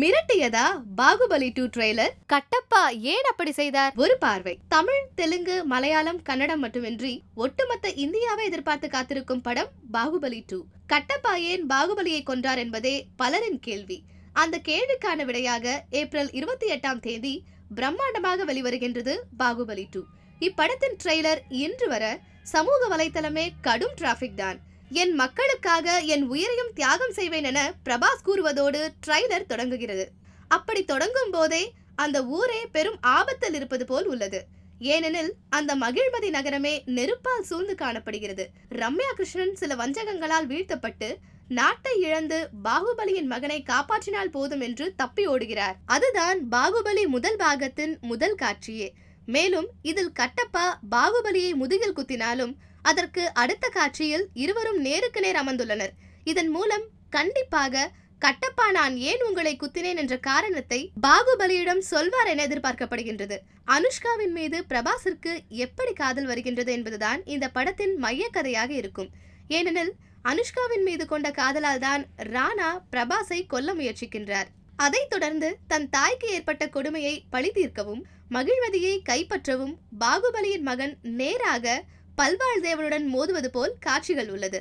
மிரட்டியதா Baahubali two trailer Kattappa ஏன் அப்படி செய்தார் ஒரு பார்வை தமிழ் தெலுங்கு மலையாளம் கன்னடம் மட்டுமின்றி ஒட்டுமொத்த இந்தியாவை எதிர்பார்த்து காத்திருக்கும் படம் பாகுபலி டூ கட்டப்பா ஏன் பாகுபலியை கொன்றார் என்பதே பலரின் கேள்வி அந்த கேள்விக்கான விடையாக ஏப்ரல் இருபத்தி எட்டாம் தேதி பிரம்மாண்டமாக வெளிவருகின்றது பாகுபலி டூ இப்படத்தின் ட்ரெய்லர் இன்று வர சமூக வலைத்தளமே கடும் டிராபிக் தான் என் மக்களுக்காக என் உயிரையும் தியாகம் செய்வேன் என பிரபாஸ் கூறுவதோடு ட்ரைலர் தொடங்குகிறது அப்படி தொடங்கும் போதே அந்த ஊரே பெரும் ஆபத்தில் இருப்பது போல் உள்ளது ஏனெனில் அந்த மகிழ்மதி நகரமே நெருப்பால் சூழ்ந்து காணப்படுகிறது ரம்யா கிருஷ்ணன் சில வஞ்சகங்களால் வீழ்த்தப்பட்டு நாட்டை இழந்து பாகுபலியின் மகனை காப்பாற்றினால் போதும் என்று தப்பி ஓடுகிறார் அதுதான் பாகுபலி முதல் பாகத்தின் முதல் காட்சியே மேலும் இதில் கட்டப்பா பாகுபலியை முதுகில் குத்தினாலும் அதற்கு அடுத்த காட்சியில் இருவரும் நேருக்கு நேர் அமர்ந்துள்ளனர் இதன் மூலம் கண்டிப்பாக கட்டப்பா நான் ஏன் உங்களை குத்தினேன் என்ற காரணத்தை பாகுபலியிடம் சொல்வார் என எதிர்பார்க்கப்படுகின்றது அனுஷ்காவின் மீது பிரபாஸிற்கு எப்படி காதல் வருகின்றது என்பதுதான் இந்த படத்தின் மைய கதையாக இருக்கும் ஏனெனில் அனுஷ்காவின் மீது கொண்ட காதலால் தான் ராணா பிரபாஸை கொல்ல முயற்சிக்கின்றார் அதைத் தொடர்ந்து தன் தாய்க்கு ஏற்பட்ட கொடுமையை பழி தீர்க்கவும் மகிழ்வதியை கைப்பற்றவும் பாகுபலியின் மகன் நேராக பல்வாழ் தேவனுடன் மோதுவது போல் காட்சிகள் உள்ளது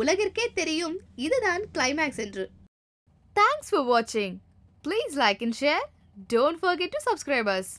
உலகிற்கே தெரியும் இதுதான் கிளைமேக்ஸ் என்று தேங்க்ஸ் ஃபார் வாட்சிங் please like and share don't forget to subscribers